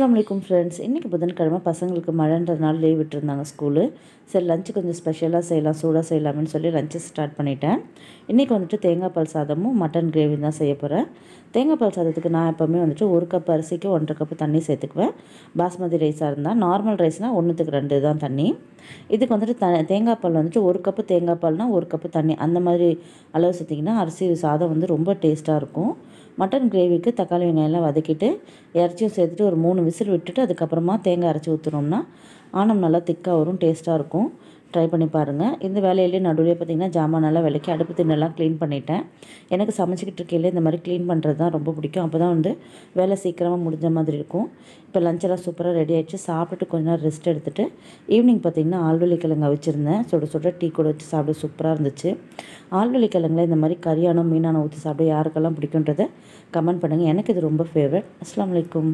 அஸ்லாம் வலைக்கும் ஃப்ரெண்ட்ஸ் இன்றைக்கி புதன்கிழமை பசங்களுக்கு மழைன்ற நாள் லீவ் விட்டுருந்தாங்க ஸ்கூலு சரி லஞ்சு கொஞ்சம் ஸ்பெஷலாக செய்யலாம் சூடாக செய்யலாம்னு சொல்லி லஞ்சு ஸ்டார்ட் பண்ணிட்டேன் இன்றைக்கி வந்துட்டு தேங்காய் பால் சாதமும் மட்டன் கிரேவி தான் செய்ய போகிறேன் தேங்காய் பால் சாதத்துக்கு நான் எப்போவுமே வந்துட்டு ஒரு கப் அரிசிக்கு ஒன்றரை கப்பு தண்ணி சேர்த்துக்குவேன் பாஸ்மதி ரைஸாக இருந்தால் நார்மல் ரைஸ்னால் ஒன்றுத்துக்கு ரெண்டு தான் தண்ணி இதுக்கு வந்துட்டு த தேங்காய் பால் வந்துட்டு ஒரு கப்பு தேங்காய் பால்னால் ஒரு கப்பு தண்ணி அந்த மாதிரி அளவு சேர்த்திங்கன்னா அரிசி சாதம் வந்து ரொம்ப டேஸ்ட்டாக இருக்கும் மட்டன் கிரேவிக்கு தக்காளி வெங்காயம்லாம் வதக்கிட்டு இறச்சியும் சேர்த்துட்டு ஒரு மூணு விசில் விட்டுட்டு அதுக்கப்புறமா தேங்காய் அரைச்சி ஊற்றுனோம்னா ஆனம் நல்லா திக்காக வரும் டேஸ்ட்டாக இருக்கும் ட்ரை பண்ணி பாருங்கள் இந்த வேலையிலேயே நடுவில் பார்த்திங்கன்னா நல்லா விலைக்கு அடுப்பு தின்னெல்லாம் க்ளீன் பண்ணிட்டேன் எனக்கு சமைச்சிக்கிட்டு இருக்கையில் இந்த மாதிரி க்ளீன் பண்ணுறது தான் ரொம்ப பிடிக்கும் அப்போ தான் வந்து வேலை சீக்கிரமாக முடிஞ்ச மாதிரி இருக்கும் இப்போ லஞ்செல்லாம் சூப்பராக ரெடி ஆகிடுச்சு சாப்பிட்டுட்டு கொஞ்ச நேரம் ரெஸ்ட் எடுத்துகிட்டு ஈவினிங் பார்த்திங்கன்னா ஆழ்வெளி கிழங்கு வச்சுருந்தேன் சுட சுட டீ கூட வச்சு சாப்பிட சூப்பராக இருந்துச்சு ஆழ்வெளி கிழங்குல இந்த மாதிரி கரியானோ மீனானோ ஊற்றி சாப்பிட யாருக்கெல்லாம் பிடிக்குன்றதை கமெண்ட் பண்ணுங்கள் எனக்கு இது ரொம்ப ஃபேவரட் அஸ்லாம் வலைக்கம்